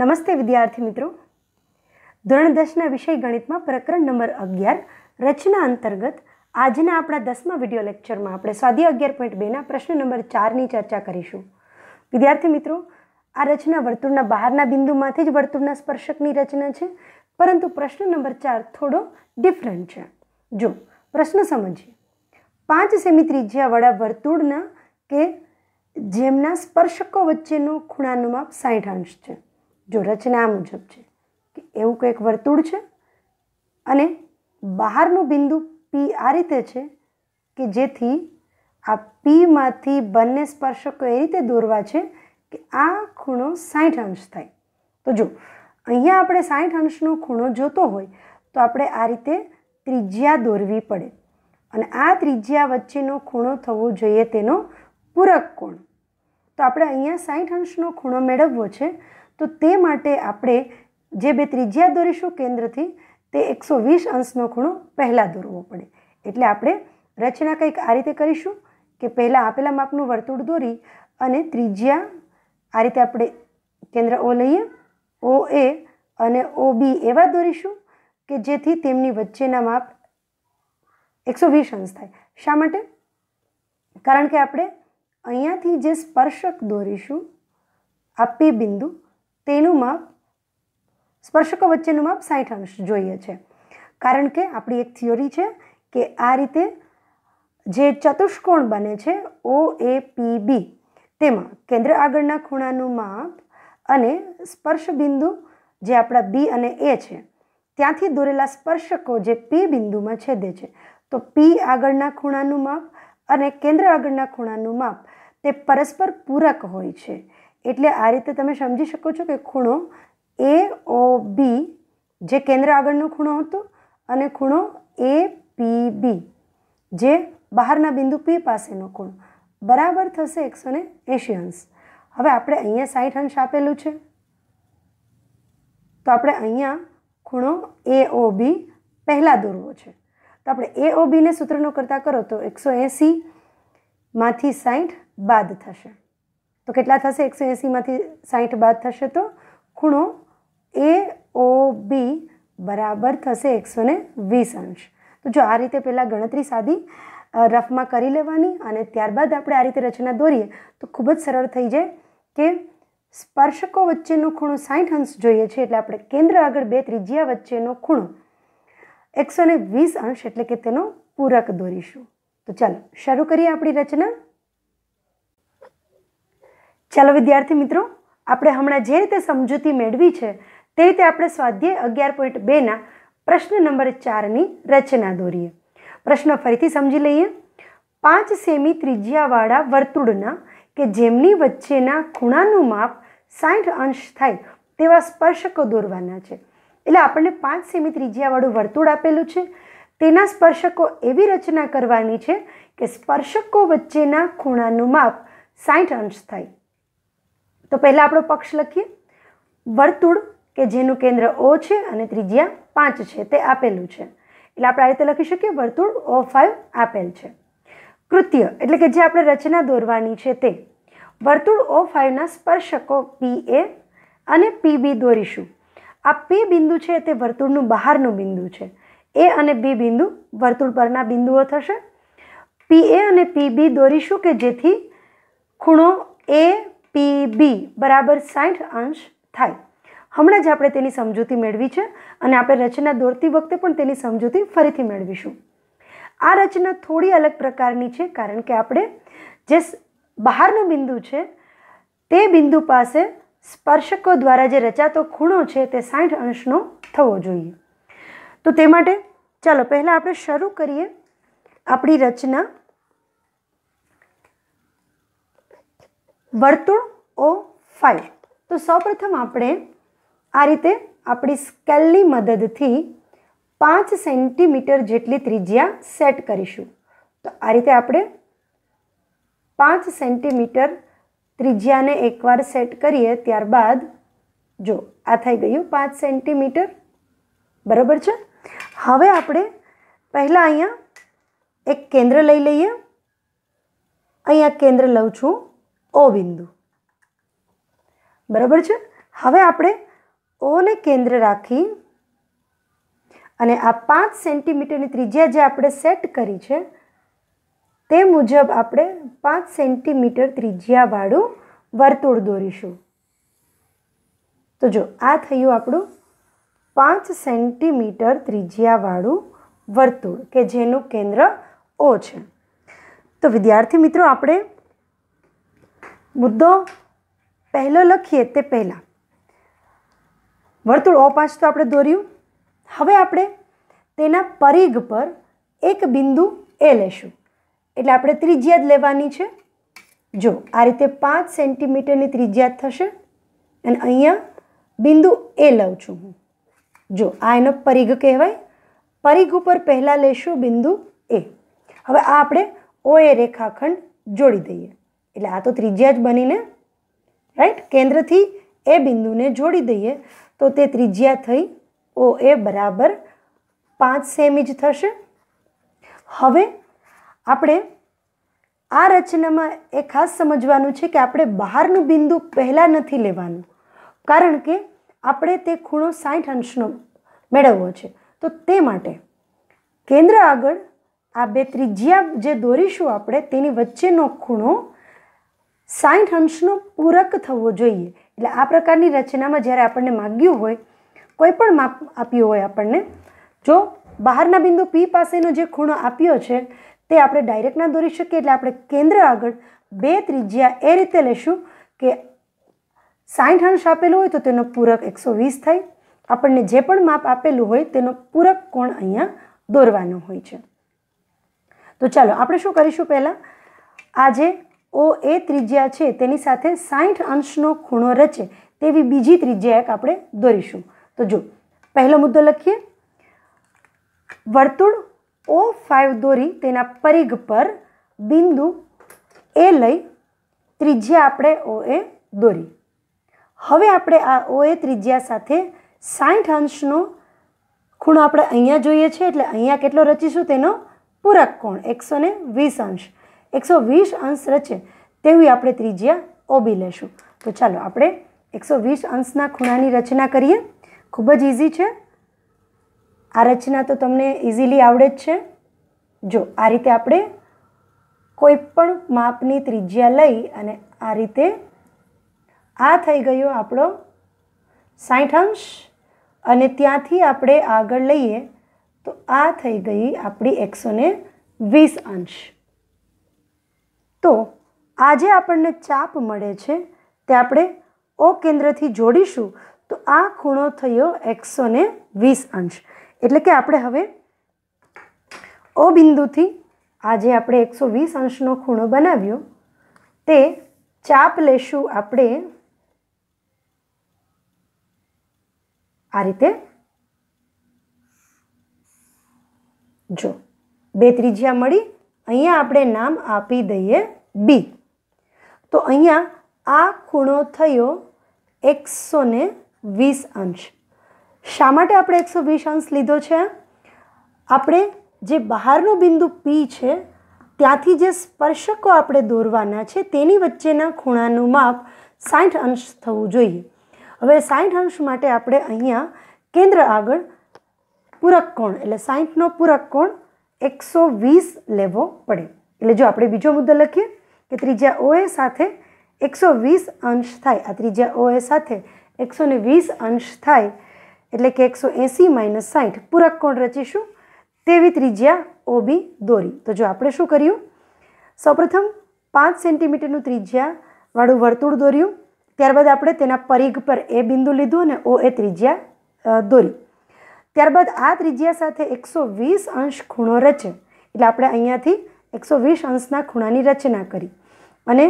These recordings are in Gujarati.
નમસ્તે વિદ્યાર્થી મિત્રો ધોરણ દસના વિષય ગણિતમાં પ્રકરણ નંબર અગિયાર રચના અંતર્ગત આજના આપણા દસમા વિડીયો લેક્ચરમાં આપણે સ્વાધ્યાય અગિયાર પોઈન્ટ બેના પ્રશ્ન નંબર ચારની ચર્ચા કરીશું વિદ્યાર્થી મિત્રો આ રચના વર્તુળના બહારના બિંદુમાંથી જ વર્તુળના સ્પર્શકની રચના છે પરંતુ પ્રશ્ન નંબર ચાર થોડો ડિફરન્ટ છે જો પ્રશ્ન સમજીએ પાંચ સેમી ત્રિજ્યાવાળા વર્તુળના કે જેમના સ્પર્શકો વચ્ચેનું ખૂણાનું માપ સાઠ અંશ છે જો રચના મુજબ છે કે એવું કંઈક વર્તુળ છે અને બહારનું બિંદુ પી આ રીતે છે કે જેથી આ પીમાંથી બંને સ્પર્શકો એ રીતે દોરવા છે કે આ ખૂણો સાઠ અંશ થાય તો જો અહીંયા આપણે સાઠ અંશનો ખૂણો જોતો હોય તો આપણે આ રીતે ત્રિજ્યા દોરવી પડે અને આ ત્રિજ્યા વચ્ચેનો ખૂણો થવો જોઈએ તેનો પૂરક કોણ તો આપણે અહીંયા સાઠ અંશનો ખૂણો મેળવવો છે તો તે માટે આપણે જે બે ત્રિજ્યા દોરીશું કેન્દ્રથી તે એકસો વીસ અંશનો ખૂણો પહેલાં દોરવો પડે એટલે આપણે રચના કંઈક આ રીતે કરીશું કે પહેલાં આપેલા માપનું વર્તુળ દોરી અને ત્રિજ્યા આ રીતે આપણે કેન્દ્ર ઓ લઈએ ઓ એ અને ઓ બી એવા દોરીશું કે જેથી તેમની વચ્ચેના માપ એકસો વીસ અંશ થાય શા માટે કારણ કે આપણે અહીંયાથી જે સ્પર્શક દોરીશું આપી બિંદુ તેનું માપ સ્પર્શકો વચ્ચેનું માપ સાઠ અંશ જોઈએ છે કારણ કે આપણી એક થિયોરી છે કે આ રીતે જે ચતુષ્કોણ બને છે ઓ એ પી બી તેમાં કેન્દ્ર આગળના ખૂણાનું માપ અને સ્પર્શ બિંદુ જે આપણા બી અને એ છે ત્યાંથી દોરેલા સ્પર્શકો જે પી બિંદુમાં છેદે છે તો પી આગળના ખૂણાનું માપ અને કેન્દ્ર આગળના ખૂણાનું માપ તે પરસ્પર પૂરક હોય છે એટલે આ રીતે તમે સમજી શકો છો કે ખૂણો એ ઓ બી જે કેન્દ્ર આગળનો ખૂણો હતો અને ખૂણો એ પી બી જે બહારના બિંદુ પી પાસેનો ખૂણો બરાબર થશે એકસો ને એંશી અંશ હવે આપણે અહીંયા સાઠ અંશ આપેલું છે તો આપણે અહીંયા ખૂણો એ ઓ બી પહેલાં દોરવો છે તો આપણે એ ઓ બીને સૂત્રનો કરતાં કરો તો એકસો એંસીમાંથી સાઠ બાદ થશે તો કેટલા થશે એકસો એંસીમાંથી સાહીઠ બાદ થશે તો ખૂણો એ ઓ બી બરાબર થશે એકસો વીસ અંશ તો જો આ રીતે પહેલાં ગણતરી સાદી રફમાં કરી લેવાની અને ત્યારબાદ આપણે આ રીતે રચના દોરીએ તો ખૂબ જ સરળ થઈ જાય કે સ્પર્શકો વચ્ચેનો ખૂણો સાઠ અંશ જોઈએ છે એટલે આપણે કેન્દ્ર આગળ બે ત્રિજ્યા વચ્ચેનો ખૂણો એકસો વીસ અંશ એટલે કે તેનો પૂરક દોરીશું તો ચાલો શરૂ કરીએ આપણી રચના ચાલો વિદ્યાર્થી મિત્રો આપણે હમણાં જે રીતે સમજૂતી મેળવી છે તે રીતે આપણે સ્વાધ્યાય અગિયાર પોઈન્ટ બેના પ્રશ્ન નંબર ચારની રચના દોરીએ પ્રશ્ન ફરીથી સમજી લઈએ પાંચ સેમી ત્રિજ્યાવાળા વર્તુળના કે જેમની વચ્ચેના ખૂણાનું માપ સાઠ અંશ થાય તેવા સ્પર્શકો દોરવાના છે એટલે આપણને પાંચ સેમી ત્રિજ્યાવાળું વર્તુળ આપેલું છે તેના સ્પર્શકો એવી રચના કરવાની છે કે સ્પર્શકો વચ્ચેના ખૂણાનું માપ સાઠ અંશ થાય તો પહેલાં આપણો પક્ષ લખીએ વર્તુળ કે જેનું કેન્દ્ર ઓ છે અને ત્રિજ્યા પાંચ છે તે આપેલું છે એટલે આપણે આ રીતે લખી શકીએ વર્તુળ ઓ ફાઈવ આપેલ છે કૃત્ય એટલે કે જે આપણે રચના દોરવાની છે તે વર્તુળ ઓ ફાઇવના સ્પર્શકો પી એ અને પી બી દોરીશું આ પી બિંદુ છે તે વર્તુળનું બહારનું બિંદુ છે એ અને બી બિંદુ વર્તુળ પરના બિંદુઓ થશે પી એ અને પી બી દોરીશું કે જેથી ખૂણો એ પી બી બરાબર સાઠ અંશ થાય હમણાં જ આપણે તેની સમજૂતી મેળવી છે અને આપણે રચના દોરતી વખતે પણ તેની સમજૂતી ફરીથી મેળવીશું આ રચના થોડી અલગ પ્રકારની છે કારણ કે આપણે જે બહારનું બિંદુ છે તે બિંદુ પાસે સ્પર્શકો દ્વારા જે રચાતો ખૂણો છે તે સાઠ અંશનો થવો જોઈએ તો તે માટે ચાલો પહેલાં આપણે શરૂ કરીએ આપણી રચના વર્તુળ ઓ ફાઈવ તો સૌપ્રથમ આપણે આ રીતે આપણી સ્કેલની મદદથી પાંચ સેન્ટીમીટર જેટલી ત્રિજ્યા સેટ કરીશું તો આ રીતે આપણે પાંચ સેન્ટીમીટર ત્રિજ્યાને એકવાર સેટ કરીએ ત્યારબાદ જો આ થઈ ગયું પાંચ સેન્ટીમીટર બરાબર છે હવે આપણે પહેલાં અહીંયા એક કેન્દ્ર લઈ લઈએ અહીંયા કેન્દ્ર લઉં છું ઓ બિંદુ બરાબર છે હવે આપણે ઓને કેન્દ્ર રાખી અને આ પાંચ સેન્ટીમીટરની ત્રિજ્યા જે આપણે સેટ કરી છે તે મુજબ આપણે પાંચ સેન્ટીમીટર ત્રિજ્યાવાળું વર્તુળ દોરીશું તો જો આ થયું આપણું પાંચ સેન્ટીમીટર ત્રિજ્યાવાળું વર્તુળ કે જેનું કેન્દ્ર ઓ છે તો વિદ્યાર્થી મિત્રો આપણે મુદ્દો પહેલો લખીએ તે પહેલાં વર્તુળ ઓ પાંચ તો આપણે દોર્યું હવે આપણે તેના પરિઘ પર એક બિંદુ એ લેશું એટલે આપણે ત્રિજ્યા જ લેવાની છે જો આ રીતે પાંચ સેન્ટીમીટરની ત્રિજ્યા થશે અને અહીંયા બિંદુ એ લઉં છું હું જો આ એનો પરિઘ કહેવાય પરિઘ ઉપર પહેલાં લેશું બિંદુ એ હવે આ આપણે ઓ ઓએ રેખાખંડ જોડી દઈએ એટલે આ તો ત્રિજ્યા જ બનીને રાઈટ કેન્દ્રથી એ બિંદુને જોડી દઈએ તો તે ત્રિજ્યા થઈ ઓ એ બરાબર પાંચ સેમી જ થશે હવે આપણે આ રચનામાં એ ખાસ સમજવાનું છે કે આપણે બહારનું બિંદુ પહેલાં નથી લેવાનું કારણ કે આપણે તે ખૂણો સાઠ અંશનો મેળવવો છે તો તે માટે કેન્દ્ર આગળ આ બે ત્રિજ્યા જે દોરીશું આપણે તેની વચ્ચેનો ખૂણો સાઠ અંશનો પૂરક થવો જોઈએ એટલે આ પ્રકારની રચનામાં જ્યારે આપણને માગ્યું હોય કોઈ પણ માપ આપ્યું હોય આપણને જો બહારના બિંદુ પી પાસેનો જે ખૂણો આપ્યો છે તે આપણે ડાયરેક્ટ ના દોરી શકીએ એટલે આપણે કેન્દ્ર આગળ બે ત્રિજ્યા એ રીતે લેશું કે સાઠ અંશ આપેલું હોય તો તેનો પૂરક એકસો વીસ થાય આપણને જે પણ માપ આપેલું હોય તેનો પૂરક કોણ અહીંયા દોરવાનો હોય છે તો ચાલો આપણે શું કરીશું પહેલાં આજે ઓ એ ત્રિજ્યા છે તેની સાથે સાઠ અંશનો ખૂણો રચે તેવી બીજી ત્રિજ્યા એક આપણે દોરીશું તો જો પહેલો મુદ્દો લખીએ વર્તુળ ઓ ફાઈવ દોરી તેના પરિઘ પર બિંદુ એ લઈ ત્રિજ્યા આપણે ઓ એ દોરી હવે આપણે આ ઓ એ ત્રિજ્યા સાથે સાઠ અંશનો ખૂણો આપણે અહીંયા જોઈએ છે એટલે અહીંયા કેટલો રચીશું તેનો પૂરક કોણ એકસો વીસ અંશ એકસો વીસ અંશ રચે તેવી આપણે ત્રિજ્યા ઓબી લેશું તો ચાલો આપણે એકસો વીસ અંશના ખૂણાની રચના કરીએ ખૂબ જ ઇઝી છે આ રચના તો તમને ઇઝીલી આવડે જ છે જો આ રીતે આપણે કોઈ પણ માપની ત્રિજ્યા લઈ અને આ રીતે આ થઈ ગયો આપણો સાઠ અંશ અને ત્યાંથી આપણે આગળ લઈએ તો આ થઈ ગઈ આપણી એકસો વીસ અંશ તો આજે આપણને ચાપ મળે છે તે આપણે ઓ કેન્દ્રથી જોડીશું તો આ ખૂણો થયો એકસો ને વીસ અંશ એટલે કે આપણે હવે ઓ બિંદુથી આજે આપણે એકસો વીસ અંશનો ખૂણો બનાવ્યો તે ચાપ લેશું આપણે આ રીતે જો બે ત્રિજ્યા મળી અહીંયા આપણે નામ આપી દઈએ બી તો અહીંયા આ ખૂણો થયો એકસો ને વીસ અંશ શા માટે આપણે એકસો વીસ અંશ લીધો છે આપણે જે બહારનું બિંદુ પી છે ત્યાંથી જે સ્પર્શકો આપણે દોરવાના છે તેની વચ્ચેના ખૂણાનું માપ સાઠ અંશ થવું જોઈએ હવે સાઠ અંશ માટે આપણે અહીંયા કેન્દ્ર આગળ પૂરક કોણ એટલે સાઠનો પૂરક કોણ એકસો વીસ લેવો પડે એટલે જો આપણે બીજો મુદ્દો લખીએ કે ત્રીજા ઓએ સાથે એકસો વીસ અંશ થાય આ ત્રીજા ઓએ સાથે એકસો ને વીસ અંશ થાય એટલે કે એકસો એંસી માઇનસ સાઠ પૂરક કોણ રચીશું તેવી ત્રિજ્યા ઓ બી દોરી તો જો આપણે શું કર્યું સૌપ્રથમ પાંચ સેન્ટીમીટરનું ત્રિજ્યાવાળું વર્તુળ દોર્યું ત્યારબાદ આપણે તેના પરિઘ પર એ બિંદુ લીધું અને ઓ એ ત્રિજ્યા દોરી ત્યારબાદ આ ત્રિજ્યા સાથે એકસો વીસ અંશ ખૂણો રચે એટલે આપણે અહીંયાથી એકસો વીસ અંશના ખૂણાની રચના કરી અને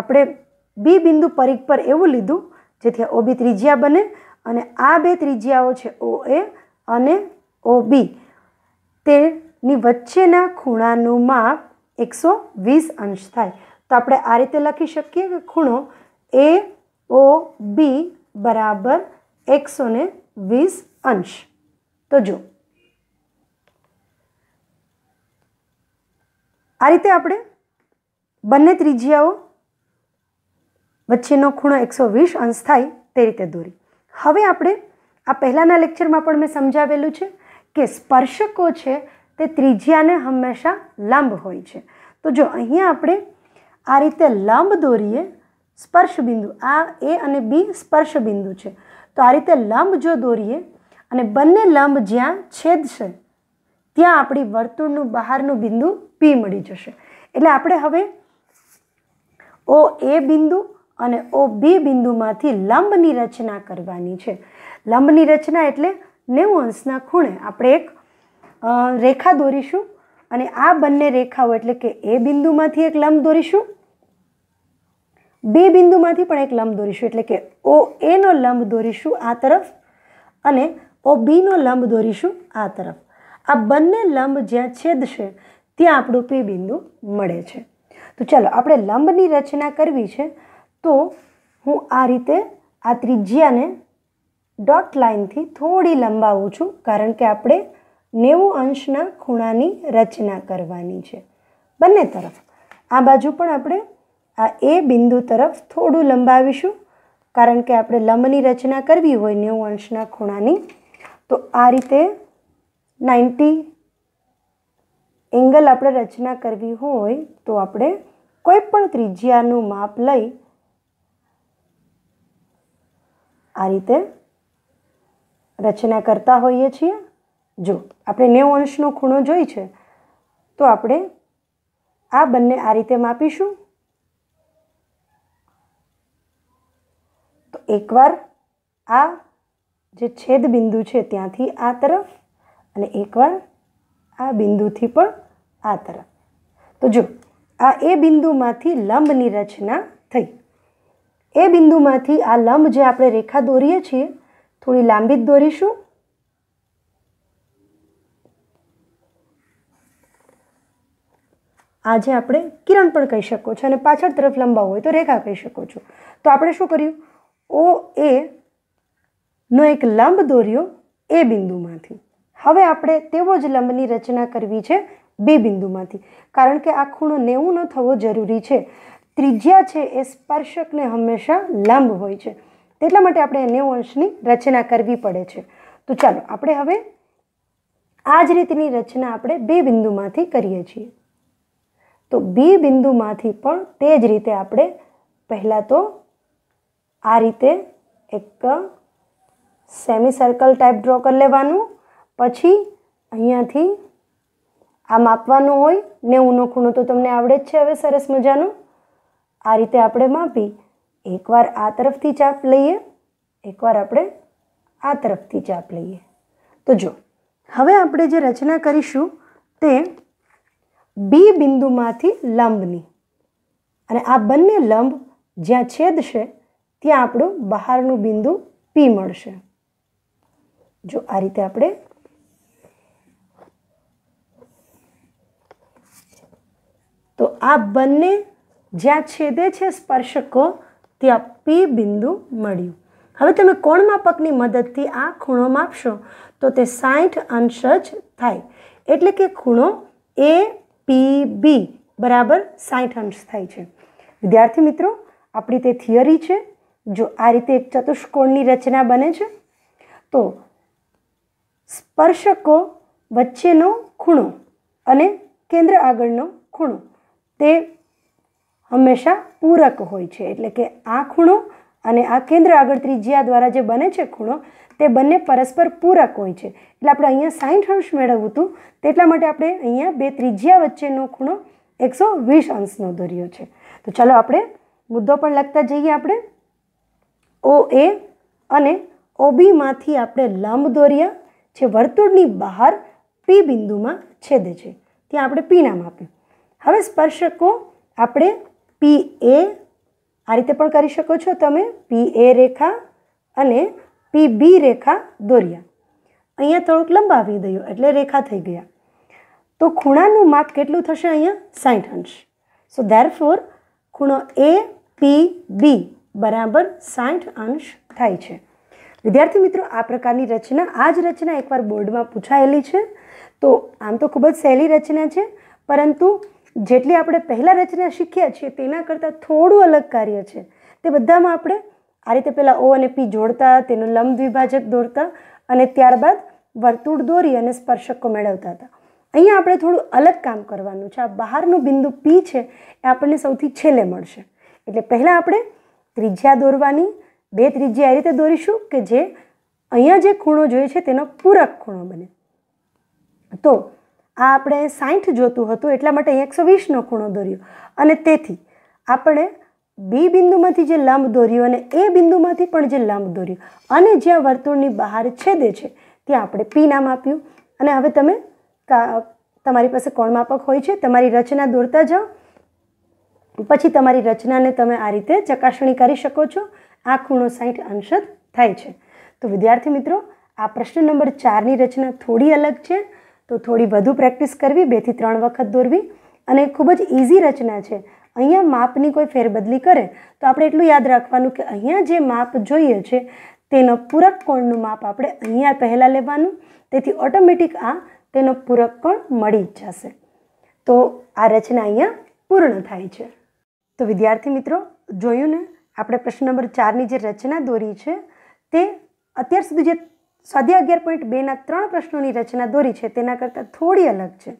આપણે બી બિંદુ પરીખ પર એવું લીધું જેથી ઓ બી ત્રિજ્યા બને અને આ બે ત્રિજ્યાઓ છે ઓ એ અને ઓ બી તેની વચ્ચેના ખૂણાનું માપ એકસો વીસ અંશ થાય તો આપણે આ રીતે લખી શકીએ કે ખૂણો એ ઓ બી બરાબર એકસો વીસ અંશ તો જો આ રીતે આપણે બંને ત્રિજ્યાઓ વચ્ચેનો ખૂણો એકસો વીસ અંશ થાય તે રીતે દોરી હવે આપણે આ પહેલાંના લેક્ચરમાં પણ મેં સમજાવેલું છે કે સ્પર્શકો છે તે ત્રિજ્યાને હંમેશા લાંબ હોય છે તો જો અહીંયા આપણે આ રીતે લાંબ દોરીએ સ્પર્શ બિંદુ આ એ અને બી સ્પર્શ બિંદુ છે તો આ રીતે લાંબ જો દોરીએ અને બંને લંબ જ્યાં છેદશે ત્યાં આપણી વર્તુળનું બહારનું બિંદુ પી મળી જશે એટલે આપણે હવે ઓ એ બિંદુ અને ઓ બી બિંદુમાંથી લંબની રચના કરવાની છે લંબની રચના એટલે નેવું અંશના ખૂણે આપણે એક રેખા દોરીશું અને આ બંને રેખાઓ એટલે કે એ બિંદુમાંથી એક લંબ દોરીશું બી બિંદુમાંથી પણ એક લંબ દોરીશું એટલે કે ઓ એનો લંબ દોરીશું આ તરફ અને ઓ બીનો લંબ દોરીશું આ તરફ આ બંને લંબ જ્યાં છેદશે ત્યાં આપણું પી બિંદુ મળે છે તો ચાલો આપણે લંબની રચના કરવી છે તો હું આ રીતે આ ત્રિજ્યાને ડોટ લાઇનથી થોડી લંબાવું છું કારણ કે આપણે નેવું અંશના ખૂણાની રચના કરવાની છે બંને તરફ આ બાજુ પણ આપણે આ એ બિંદુ તરફ થોડું લંબાવીશું કારણ કે આપણે લંબની રચના કરવી હોય નેવું અંશના ખૂણાની તો આ રીતે નાઇન્ટી એંગલ આપણે રચના કરવી હોય તો આપણે કોઈ પણ ત્રિજ્યાનું માપ લઈ આ રીતે રચના કરતા હોઈએ છીએ જો આપણે નેવું અંશનો ખૂણો જોઈ છે તો આપણે આ બંને આ રીતે માપીશું તો એકવાર આ જે છેદ બિંદુ છે ત્યાંથી આ તરફ અને એકવાર આ બિંદુથી પણ આ તરફ તો જો આ એ બિંદુમાંથી લંબની રચના થઈ એ બિંદુમાંથી આ લંબ જે આપણે રેખા દોરીએ છીએ થોડી લાંબી જ દોરીશું આજે આપણે કિરણ પણ કહી શકો છો અને પાછળ તરફ લંબાવ હોય તો રેખા કહી શકો છો તો આપણે શું કર્યું ઓ એ નો એક લંબ દોર્યો એ બિંદુમાંથી હવે આપણે તેવો જ લંબની રચના કરવી છે બી બિંદુમાંથી કારણ કે આ ખૂણો નેવું ન થવો જરૂરી છે ત્રિજ્યા છે એ સ્પર્શકને હંમેશા લંબ હોય છે તેટલા માટે આપણે નેવું અંશની રચના કરવી પડે છે તો ચાલો આપણે હવે આ જ રીતની રચના આપણે બે બિંદુમાંથી કરીએ છીએ તો બી બિંદુમાંથી પણ તે જ રીતે આપણે પહેલાં તો આ રીતે એક સેમી સર્કલ ટાઈપ ડ્રો કરી લેવાનું પછી અહીંયાથી આ માપવાનું હોય નેવુંનો ખૂણો તો તમને આવડે જ છે હવે સરસ મજાનું આ રીતે આપણે માપી એકવાર આ તરફથી ચાપ લઈએ એકવાર આપણે આ તરફથી ચાપ લઈએ તો જો હવે આપણે જે રચના કરીશું તે બી બિંદુમાંથી લંબની અને આ બંને લંબ જ્યાં છેદશે ત્યાં આપણું બહારનું બિંદુ પી મળશે જો આ રીતે આપણે તો આ બંને જ્યાં છેદે છે સ્પર્શકો ત્યાં પી બિંદુ મળ્યું હવે તમે કોણ માપકની મદદથી આ ખૂણો માપશો તો તે સાઠ અંશ જ થાય એટલે કે ખૂણો એ પી બી બરાબર સાઠ અંશ થાય છે વિદ્યાર્થી મિત્રો આપણી તે થિયરી છે જો આ રીતે એક ચતુષ્કોણની રચના બને છે તો સ્પર્શકો વચ્ચેનો ખૂણો અને કેન્દ્ર આગળનો ખૂણો તે હંમેશા પૂરક હોય છે એટલે કે આ ખૂણો અને આ કેન્દ્ર આગળ ત્રિજ્યા દ્વારા જે બને છે ખૂણો તે બંને પરસ્પર પૂરક હોય છે એટલે આપણે અહીંયા સાઠ અંશ મેળવવું હતું તેટલા માટે આપણે અહીંયા બે ત્રિજ્યા વચ્ચેનો ખૂણો એકસો વીસ અંશનો દોર્યો છે તો ચાલો આપણે મુદ્દો પણ લખતા જઈએ આપણે ઓ એ અને ઓબીમાંથી આપણે લંબ દોર્યા જે વર્તુળની બહાર પી બિંદુમાં છેદે છે ત્યાં આપણે પી નામ આપ્યું હવે સ્પર્શકો આપણે પી એ આ રીતે પણ કરી શકો છો તમે પી એ રેખા અને પી બી રેખા દોર્યા અહીંયા થોડુંક લંબાવી દઈએ એટલે રેખા થઈ ગયા તો ખૂણાનું માપ કેટલું થશે અહીંયા સાઠ અંશ સો ધેર ફોર ખૂણો એ પી બી બરાબર સાઠ અંશ થાય છે વિદ્યાર્થી મિત્રો આ પ્રકારની રચના આ જ રચના એકવાર બોર્ડમાં પૂછાયેલી છે તો આમ તો ખૂબ જ સહેલી રચના છે પરંતુ જેટલી આપણે પહેલાં રચના શીખ્યા છીએ તેના કરતાં થોડું અલગ કાર્ય છે તે બધામાં આપણે આ રીતે પહેલાં ઓ અને પી જોડતા તેનું લંબ દ્વિભાજક દોરતા અને ત્યારબાદ વર્તુળ દોરી અને સ્પર્શકો મેળવતા હતા અહીંયા આપણે થોડું અલગ કામ કરવાનું છે આ બહારનું બિંદુ પી છે એ આપણને સૌથી છેલ્લે મળશે એટલે પહેલાં આપણે ત્રિજ્યા દોરવાની બે ત્રીજી એ રીતે દોરીશું કે જે અહીંયા જે ખૂણો જોઈએ છે તેનો પૂરક ખૂણો બને તો આ આપણે સાઠ જોતું હતું એટલા માટે અહીં એકસો વીસનો ખૂણો દોર્યો અને તેથી આપણે બી બિંદુમાંથી જે લંબ દોર્યો અને એ બિંદુમાંથી પણ જે લંબ દોર્યો અને જ્યાં વર્તુળની બહાર છેદે છે ત્યાં આપણે પી નામ આપ્યું અને હવે તમે તમારી પાસે કોણ માપક હોય છે તમારી રચના દોરતા જાઓ પછી તમારી રચનાને તમે આ રીતે ચકાસણી કરી શકો છો આ ખૂણો સાહીઠ અંશ થાય છે તો વિદ્યાર્થી મિત્રો આ પ્રશ્ન નંબર ચારની રચના થોડી અલગ છે તો થોડી વધુ પ્રેક્ટિસ કરવી બેથી ત્રણ વખત દોરવી અને ખૂબ જ ઇઝી રચના છે અહીંયા માપની કોઈ ફેરબદલી કરે તો આપણે એટલું યાદ રાખવાનું કે અહીંયા જે માપ જોઈએ છે તેનો પૂરક કોણનું માપ આપણે અહીંયા પહેલાં લેવાનું તેથી ઓટોમેટિક આ તેનો પૂરક કોણ મળી જ જશે તો આ રચના અહીંયા પૂર્ણ થાય છે તો વિદ્યાર્થી મિત્રો જોયું ને આપણે પ્રશ્ન નંબર ચારની જે રચના દોરી છે તે અત્યાર સુધી જે સ્વાધ્યાય અગિયાર પોઈન્ટ બેના ત્રણ પ્રશ્નોની રચના દોરી છે તેના કરતાં થોડી અલગ છે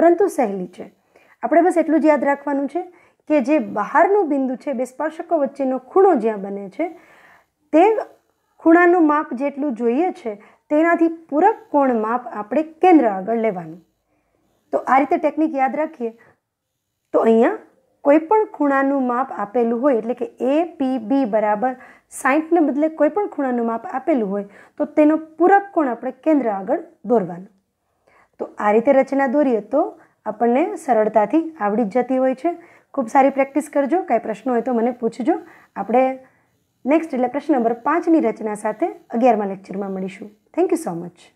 પરંતુ સહેલી છે આપણે બસ એટલું જ યાદ રાખવાનું છે કે જે બહારનું બિંદુ છે બે સ્પર્શકો વચ્ચેનો ખૂણો જ્યાં બને છે તે ખૂણાનું માપ જેટલું જોઈએ છે તેનાથી પૂરક કોણ માપ આપણે કેન્દ્ર આગળ લેવાનું તો આ રીતે ટેકનિક યાદ રાખીએ તો અહીંયા કોઈપણ ખૂણાનું માપ આપેલું હોય એટલે કે એ પી બી બરાબર સાહીઠને બદલે કોઈપણ ખૂણાનું માપ આપેલું હોય તો તેનો પૂરક કોણ આપણે કેન્દ્ર આગળ દોરવાનું તો આ રીતે રચના દોરીએ તો આપણને સરળતાથી આવડી જ જતી હોય છે ખૂબ સારી પ્રેક્ટિસ કરજો કાંઈ પ્રશ્નો હોય તો મને પૂછજો આપણે નેક્સ્ટ એટલે પ્રશ્ન નંબર પાંચની રચના સાથે અગિયારમાં લેક્ચરમાં મળીશું થેન્ક યુ સો મચ